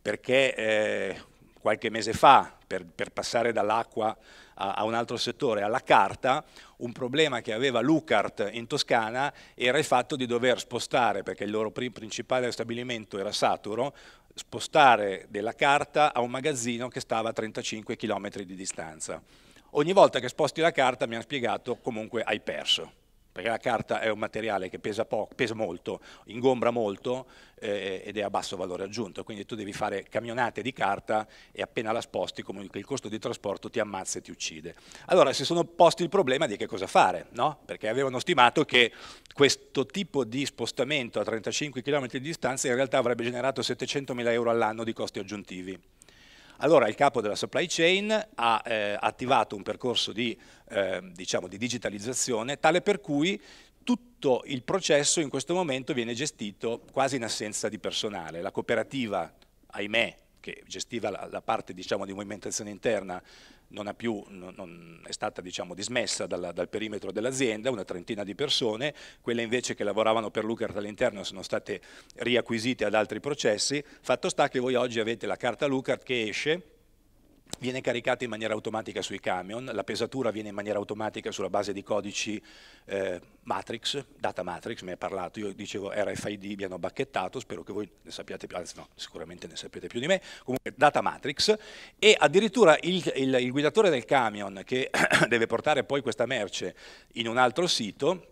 perché eh, qualche mese fa, per, per passare dall'acqua a, a, un altro settore, alla carta, un problema che aveva Lucart in Toscana era il fatto di dover spostare, perché il loro principale stabilimento era Saturo, spostare della carta a un magazzino che stava a 35 km di distanza. Ogni volta che sposti la carta mi hanno spiegato comunque hai perso perché la carta è un materiale che pesa, pesa molto, ingombra molto eh, ed è a basso valore aggiunto, quindi tu devi fare camionate di carta e appena la sposti comunque il costo di trasporto ti ammazza e ti uccide. Allora si sono posti il problema di che cosa fare, no? perché avevano stimato che questo tipo di spostamento a 35 km di distanza in realtà avrebbe generato 700.000 euro all'anno di costi aggiuntivi allora il capo della supply chain ha eh, attivato un percorso di, eh, diciamo, di digitalizzazione tale per cui tutto il processo in questo momento viene gestito quasi in assenza di personale. La cooperativa, ahimè, che gestiva la, la parte diciamo, di movimentazione interna non, più, non, non è stata diciamo, dismessa dalla, dal perimetro dell'azienda, una trentina di persone, quelle invece che lavoravano per Lucart all'interno sono state riacquisite ad altri processi, fatto sta che voi oggi avete la carta Lucart che esce, viene caricato in maniera automatica sui camion, la pesatura viene in maniera automatica sulla base di codici eh, matrix, data matrix, mi ha parlato, io dicevo RFID, mi hanno bacchettato, spero che voi ne sappiate più, anzi no, sicuramente ne sapete più di me, comunque data matrix, e addirittura il, il, il guidatore del camion che deve portare poi questa merce in un altro sito,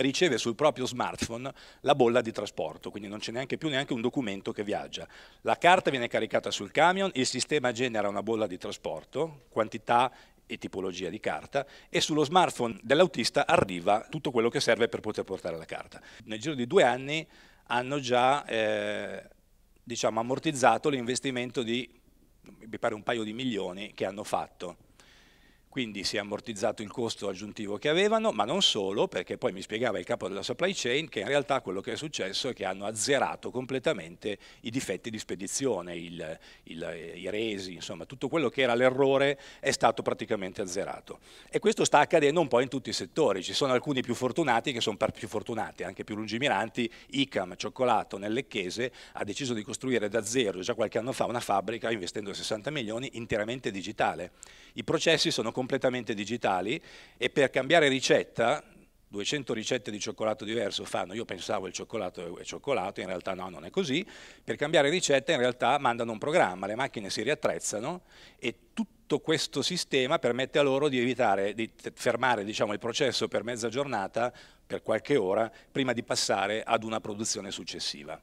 riceve sul proprio smartphone la bolla di trasporto, quindi non c'è neanche più neanche un documento che viaggia. La carta viene caricata sul camion, il sistema genera una bolla di trasporto, quantità e tipologia di carta e sullo smartphone dell'autista arriva tutto quello che serve per poter portare la carta. Nel giro di due anni hanno già eh, diciamo, ammortizzato l'investimento di, mi pare, un paio di milioni che hanno fatto quindi si è ammortizzato il costo aggiuntivo che avevano, ma non solo, perché poi mi spiegava il capo della supply chain che in realtà quello che è successo è che hanno azzerato completamente i difetti di spedizione, il, il, i resi, insomma tutto quello che era l'errore è stato praticamente azzerato. E questo sta accadendo un po' in tutti i settori, ci sono alcuni più fortunati che sono più fortunati, anche più lungimiranti, ICAM, Cioccolato, Nellecchese ha deciso di costruire da zero già qualche anno fa una fabbrica investendo 60 milioni interamente digitale. I processi sono completamente digitali e per cambiare ricetta 200 ricette di cioccolato diverso fanno, io pensavo il cioccolato è cioccolato, in realtà no, non è così, per cambiare ricetta in realtà mandano un programma, le macchine si riattrezzano e tutto questo sistema permette a loro di evitare, di fermare diciamo, il processo per mezza giornata, per qualche ora, prima di passare ad una produzione successiva.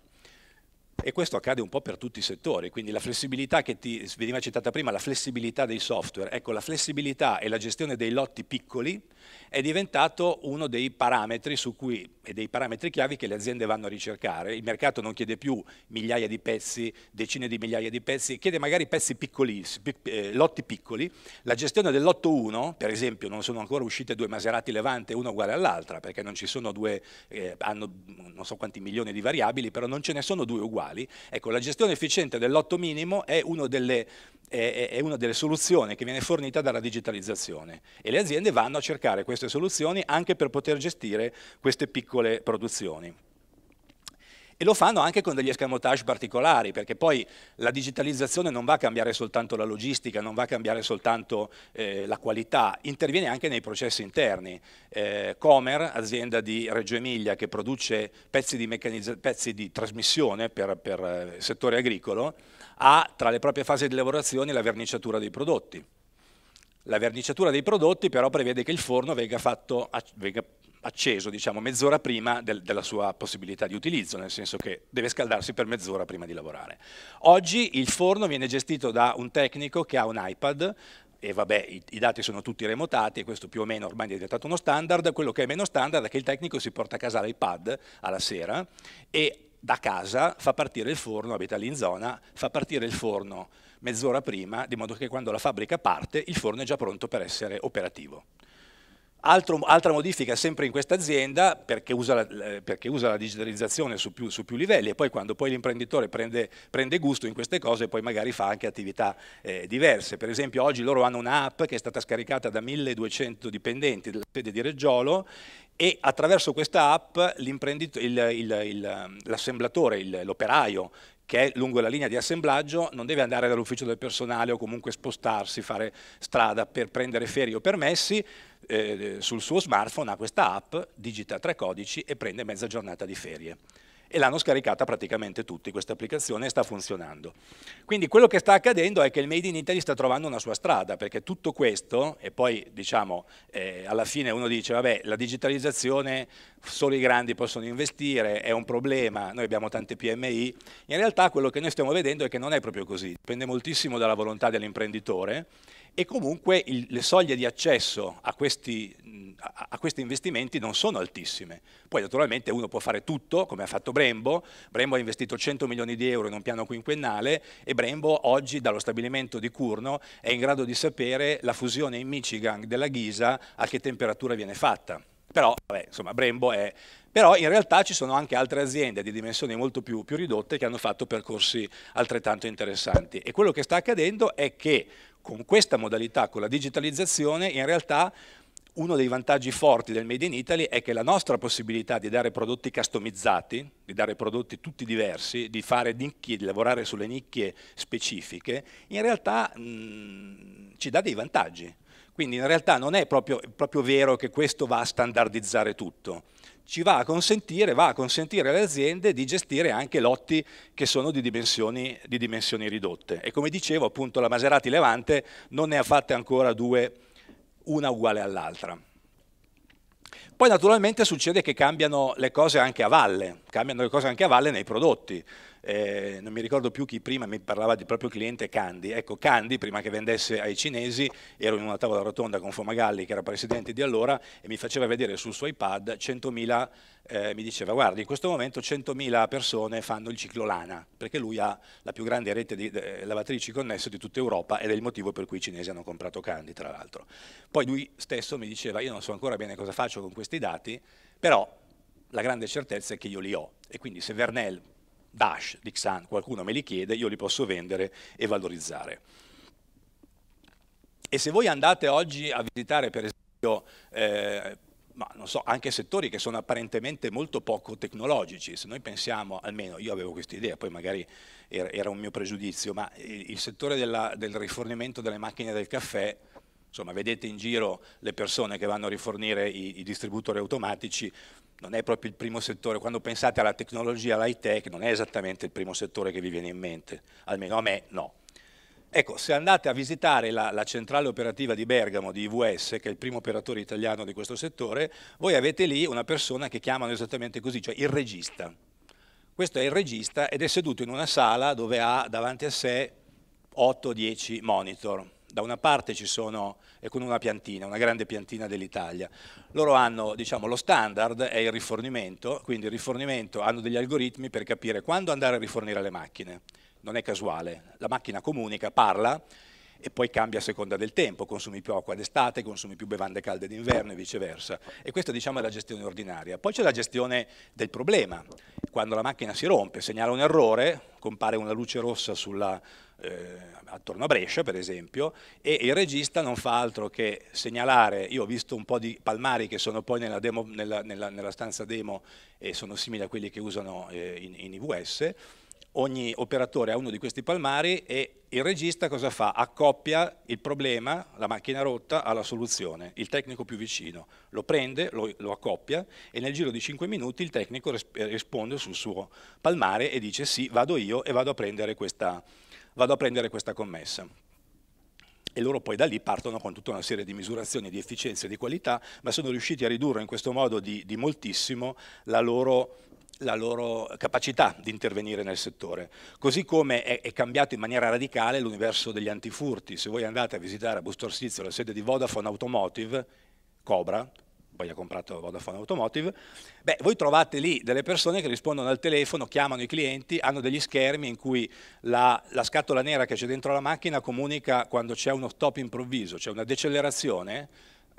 E questo accade un po' per tutti i settori, quindi la flessibilità che ti veniva citata prima, la flessibilità dei software, ecco la flessibilità e la gestione dei lotti piccoli è diventato uno dei parametri su cui, e dei parametri chiavi che le aziende vanno a ricercare. Il mercato non chiede più migliaia di pezzi, decine di migliaia di pezzi, chiede magari pezzi piccoli, eh, lotti piccoli. La gestione del lotto 1, per esempio, non sono ancora uscite due Maserati Levante, una uguale all'altra, perché non ci sono due, eh, hanno non so quanti milioni di variabili, però non ce ne sono due uguali attuali. Ecco, la gestione efficiente del lotto minimo è, delle, è, è una delle soluzioni che viene fornita dalla digitalizzazione e le aziende vanno a cercare queste soluzioni anche per poter gestire queste piccole produzioni. E lo fanno anche con degli escamotage particolari, perché poi la digitalizzazione non va a cambiare soltanto la logistica, non va a cambiare soltanto eh, la qualità, interviene anche nei processi interni. Eh, Comer, azienda di Reggio Emilia che produce pezzi di, pezzi di trasmissione per, per eh, settore agricolo, ha tra le proprie fasi di lavorazione la verniciatura dei prodotti. La verniciatura dei prodotti però prevede che il forno venga, fatto, venga acceso diciamo, mezz'ora prima del, della sua possibilità di utilizzo, nel senso che deve scaldarsi per mezz'ora prima di lavorare. Oggi il forno viene gestito da un tecnico che ha un iPad, e vabbè i, i, dati sono tutti remotati e questo più o meno ormai è diventato uno standard, quello che è meno standard è che il tecnico si porta a casa l'iPad alla sera e da casa fa partire il forno, abita lì in zona, fa partire il forno mezz'ora prima, di modo che quando la fabbrica parte il forno è già pronto per essere operativo. Altro, altra modifica sempre in questa azienda perché usa la, perché usa la digitalizzazione su più, su più, livelli e poi quando poi l'imprenditore prende, prende, gusto in queste cose poi magari fa anche attività eh, diverse. Per esempio oggi loro hanno un'app che è stata scaricata da 1200 dipendenti della sede di Reggiolo e attraverso questa app l'assemblatore, l'operaio che è lungo la linea di assemblaggio, non deve andare dall'ufficio del personale o comunque spostarsi, fare strada per prendere ferie o permessi, eh, sul suo smartphone ha questa app, digita tre codici e prende mezza giornata di ferie. E l'hanno scaricata praticamente tutti questa applicazione e sta funzionando. Quindi quello che sta accadendo è che il Made in Italy sta trovando una sua strada, perché tutto questo, e poi diciamo eh, alla fine uno dice, vabbè, la digitalizzazione solo i grandi possono investire, è un problema, noi abbiamo tante PMI, in realtà quello che noi stiamo vedendo è che non è proprio così, dipende moltissimo dalla volontà dell'imprenditore e comunque il, le soglie di accesso a questi, a, a questi, investimenti non sono altissime. Poi naturalmente uno può fare tutto, come ha fatto Brembo, Brembo ha investito 100 milioni di euro in un piano quinquennale e Brembo oggi dallo stabilimento di Curno è in grado di sapere la fusione in Michigan della ghisa a che temperatura viene fatta. Però, vabbè, insomma, Brembo è... Però in realtà ci sono anche altre aziende di dimensioni molto più, più ridotte che hanno fatto percorsi altrettanto interessanti. E quello che sta accadendo è che con questa modalità, con la digitalizzazione, in realtà uno dei vantaggi forti del Made in Italy è che la nostra possibilità di dare prodotti customizzati, di dare prodotti tutti diversi, di fare nicchie, di lavorare sulle nicchie specifiche, in realtà mh, mm, ci dà dei vantaggi. Quindi in realtà non è proprio, proprio, vero che questo va a standardizzare tutto, ci va a consentire, va a consentire alle aziende di gestire anche lotti che sono di dimensioni, di dimensioni ridotte. E come dicevo appunto la Maserati Levante non ne ha fatte ancora due, una uguale all'altra. Poi naturalmente succede che cambiano le cose anche a valle, cambiano le cose anche a valle nei prodotti eh, non mi ricordo più chi prima mi parlava del proprio cliente Candy, ecco Candy prima che vendesse ai cinesi ero in una tavola rotonda con Fomagalli che era presidente di allora e mi faceva vedere sul suo iPad 100.000 eh, mi diceva guardi in questo momento 100.000 persone fanno il ciclo Lana perché lui ha la più grande rete di eh, lavatrici connesse di tutta Europa ed è il motivo per cui i cinesi hanno comprato Candy tra l'altro poi lui stesso mi diceva io non so ancora bene cosa faccio con questi dati però la grande certezza è che io li ho e quindi se Vernel Dash di qualcuno me li chiede, io li posso vendere e valorizzare. E se voi andate oggi a visitare per esempio eh, ma non so, anche settori che sono apparentemente molto poco tecnologici. Se noi pensiamo, almeno io avevo questa idea, poi magari era, un mio pregiudizio, ma il, settore della, del rifornimento delle macchine del caffè Insomma, vedete in giro le persone che vanno a rifornire i, i distributori automatici, non è proprio il primo settore, quando pensate alla tecnologia, all'high tech, non è esattamente il primo settore che vi viene in mente, almeno a me no. Ecco, se andate a visitare la, la, centrale operativa di Bergamo di IVS, che è il primo operatore italiano di questo settore, voi avete lì una persona che chiamano esattamente così, cioè il regista. Questo è il regista ed è seduto in una sala dove ha davanti a sé 8-10 monitor da una parte ci sono, e con una piantina, una grande piantina dell'Italia, loro hanno, diciamo, lo standard è il rifornimento, quindi il rifornimento hanno degli algoritmi per capire quando andare a rifornire le macchine, non è casuale, la macchina comunica, parla e poi cambia a seconda del tempo, consumi più acqua d'estate, consumi più bevande calde d'inverno e viceversa. E questa diciamo è la gestione ordinaria. Poi c'è la gestione del problema, quando la macchina si rompe, segnala un errore, compare una luce rossa sulla, eh, attorno a Brescia per esempio, e il regista non fa altro che segnalare, io ho visto un po' di palmari che sono poi nella, demo, nella, nella, nella stanza demo e sono simili a quelli che usano eh, in, in IVS, ogni operatore ha uno di questi palmari e il regista cosa fa? Accoppia il problema, la macchina rotta, alla soluzione, il tecnico più vicino. Lo prende, lo, lo accoppia e nel giro di 5 minuti il tecnico eh, risponde sul suo palmare e dice sì, vado io e vado a prendere questa, a prendere questa commessa. E loro poi da lì partono con tutta una serie di misurazioni di efficienza e di qualità, ma sono riusciti a ridurre in questo modo di, di moltissimo la loro la loro capacità di intervenire nel settore. Così come è, è cambiato in maniera radicale l'universo degli antifurti. Se voi andate a visitare a Busto Arsizio la sede di Vodafone Automotive, Cobra, poi ha comprato Vodafone Automotive, beh, voi trovate lì delle persone che rispondono al telefono, chiamano i clienti, hanno degli schermi in cui la, la scatola nera che c'è dentro la macchina comunica quando c'è uno stop improvviso, c'è una decelerazione,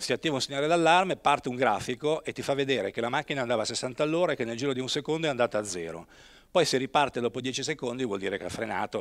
si attiva un segnale d'allarme, parte un grafico e ti fa vedere che la macchina andava a 60 all'ora e che nel giro di un secondo è andata a zero. Poi se riparte dopo 10 secondi vuol dire che ha frenato,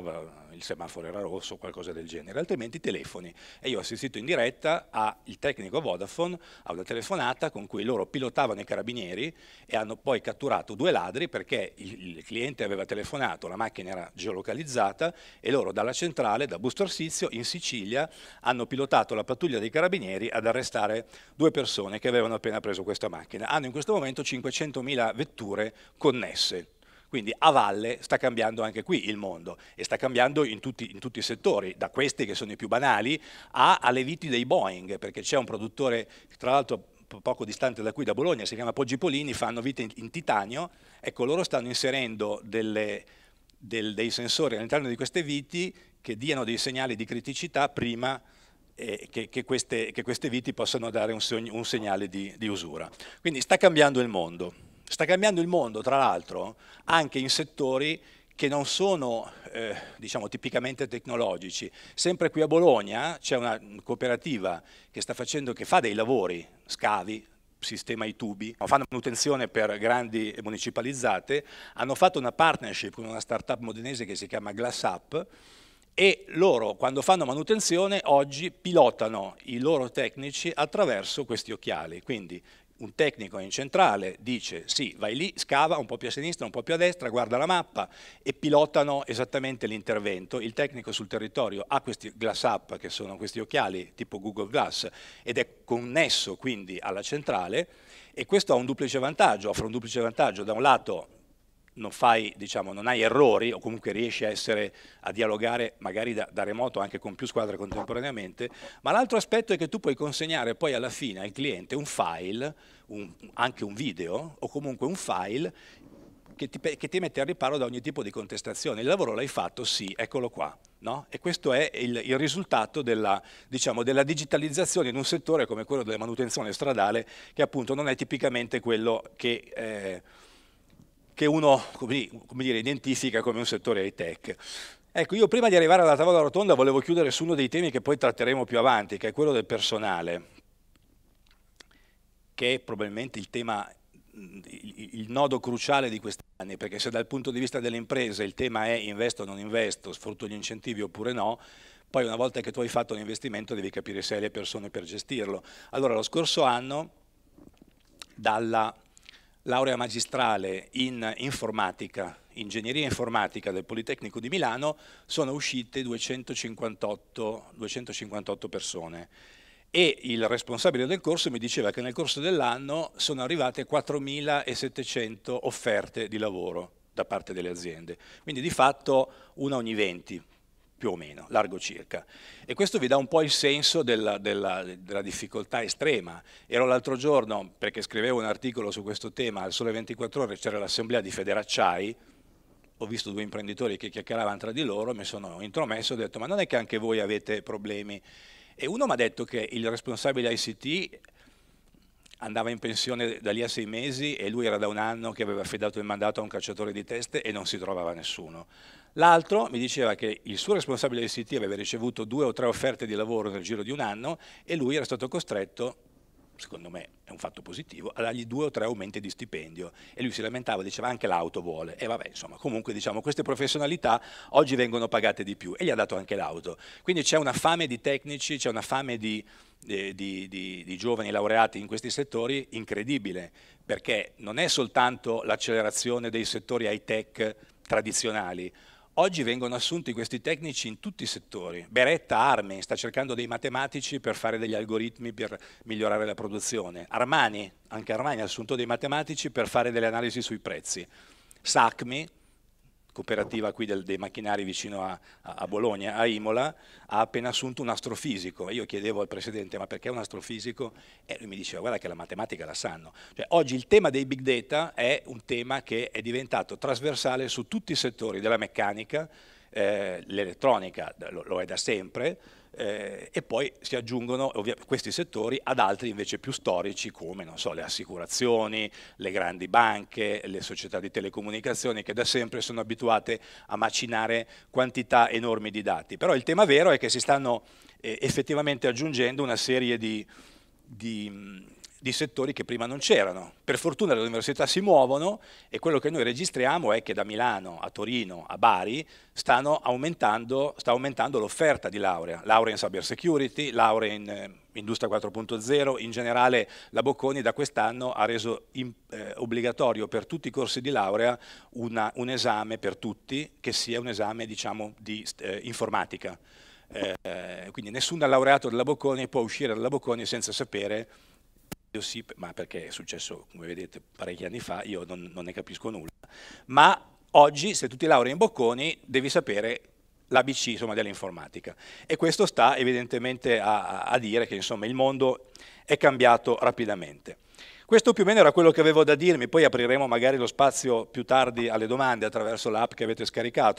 il semaforo era rosso o qualcosa del genere, altrimenti telefoni. E io ho assistito in diretta al tecnico Vodafone a una telefonata con cui loro pilotavano i carabinieri e hanno poi catturato due ladri perché il, cliente aveva telefonato, la macchina era geolocalizzata e loro dalla centrale, da Busto Arsizio, in Sicilia, hanno pilotato la pattuglia dei carabinieri ad arrestare due persone che avevano appena preso questa macchina. Hanno in questo momento 500.000 vetture connesse. Quindi a valle sta cambiando anche qui il mondo e sta cambiando in tutti, in tutti i settori, da questi che sono i più banali a, alle viti dei Boeing, perché c'è un produttore, tra l'altro poco distante da qui, da Bologna, si chiama Poggi Polini, fanno vite in, in titanio, ecco loro stanno inserendo delle, del, dei sensori all'interno di queste viti che diano dei segnali di criticità prima eh, che, che, queste, che, queste, viti possano dare un, un segnale di, di usura. Quindi sta cambiando il mondo. Sta cambiando il mondo, tra l'altro, anche in settori che non sono eh, diciamo, tipicamente tecnologici. Sempre qui a Bologna c'è una cooperativa che, facendo, che fa dei lavori, scavi, sistema i tubi, fanno manutenzione per grandi municipalizzate, hanno fatto una partnership con una startup modenese che si chiama GlassUp e loro quando fanno manutenzione oggi pilotano i loro tecnici attraverso questi occhiali, quindi un tecnico in centrale dice sì, vai lì, scava un po' più a sinistra, un po' più a destra, guarda la mappa e pilotano esattamente l'intervento. Il tecnico sul territorio ha questi glass up che sono questi occhiali tipo Google Glass ed è connesso quindi alla centrale e questo ha un duplice vantaggio, offre un duplice vantaggio, da un lato non, fai, diciamo, non hai errori o comunque riesci a, essere, a dialogare magari da, da, remoto anche con più squadre contemporaneamente, ma l'altro aspetto è che tu puoi consegnare poi alla fine al cliente un file, un, anche un video o comunque un file che ti, che ti, mette al riparo da ogni tipo di contestazione. Il lavoro l'hai fatto, sì, eccolo qua. No? E questo è il, il risultato della, diciamo, della, digitalizzazione in un settore come quello della manutenzione stradale, che appunto non è tipicamente quello che... Eh, che uno come dire, identifica come un settore high tech. Ecco, io prima di arrivare alla tavola rotonda volevo chiudere su uno dei temi che poi tratteremo più avanti, che è quello del personale, che è probabilmente il tema, il, nodo cruciale di questi anni, perché se dal punto di vista delle imprese il tema è investo o non investo, sfrutto gli incentivi oppure no, poi una volta che tu hai fatto un investimento devi capire se hai le persone per gestirlo. Allora lo scorso anno dalla laurea magistrale in informatica, ingegneria informatica del Politecnico di Milano, sono uscite 258, 258 persone e il responsabile del corso mi diceva che nel corso dell'anno sono arrivate 4.700 offerte di lavoro da parte delle aziende, quindi di fatto una ogni 20, più o meno, largo circa. E questo vi dà un po' il senso della, della, della difficoltà estrema. Ero l'altro giorno, perché scrivevo un articolo su questo tema, al Sole 24 Ore c'era l'assemblea di Federacciai, ho visto due imprenditori che chiacchieravano tra di loro, mi sono intromesso e ho detto ma non è che anche voi avete problemi? E uno mi ha detto che il responsabile ICT andava in pensione da lì a sei mesi e lui era da un anno che aveva affidato il mandato a un cacciatore di teste e non si trovava nessuno. L'altro mi diceva che il suo responsabile di SIT aveva ricevuto due o tre offerte di lavoro nel giro di un anno e lui era stato costretto secondo me è un fatto positivo, a dargli due o tre aumenti di stipendio. E lui si lamentava, diceva anche l'auto vuole. E vabbè, insomma, comunque diciamo, queste professionalità oggi vengono pagate di più e gli ha dato anche l'auto. Quindi c'è una fame di tecnici, c'è una fame di, eh, di, di, di, giovani laureati in questi settori incredibile, perché non è soltanto l'accelerazione dei settori high tech tradizionali, Oggi vengono assunti questi tecnici in tutti i settori. Beretta Armi sta cercando dei matematici per fare degli algoritmi per migliorare la produzione. Armani, anche Armani ha assunto dei matematici per fare delle analisi sui prezzi. Sacmi cooperativa qui del, dei macchinari vicino a, a, Bologna, a Imola, ha appena assunto un astrofisico. Io chiedevo al presidente ma perché un astrofisico? E lui mi diceva guarda che la matematica la sanno. Cioè, oggi il tema dei big data è un tema che è diventato trasversale su tutti i settori della meccanica, eh, l'elettronica lo, lo è da sempre, eh, e poi si aggiungono questi settori ad altri invece più storici come so, le assicurazioni, le grandi banche, le società di telecomunicazioni che da sempre sono abituate a macinare quantità enormi di dati. Però il tema vero è che si stanno eh, effettivamente aggiungendo una serie di, di di settori che prima non c'erano. Per fortuna le università si muovono e quello che noi registriamo è che da Milano a Torino a Bari aumentando, sta aumentando l'offerta di laurea, laurea in cyber security, laurea in eh, industria 4.0, in generale la Bocconi da quest'anno ha reso in, eh, obbligatorio per tutti i corsi di laurea una, un esame per tutti che sia un esame diciamo, di eh, informatica. Eh, quindi nessun laureato della Bocconi può uscire dalla Bocconi senza sapere sì, ma perché è successo, come vedete, parecchi anni fa, io non, non ne capisco nulla, ma oggi se tu ti laurei in Bocconi devi sapere l'ABC insomma, dell'informatica e questo sta evidentemente a, a dire che insomma, il mondo è cambiato rapidamente. Questo più o meno era quello che avevo da dirmi, poi apriremo magari lo spazio più tardi alle domande attraverso l'app che avete scaricato.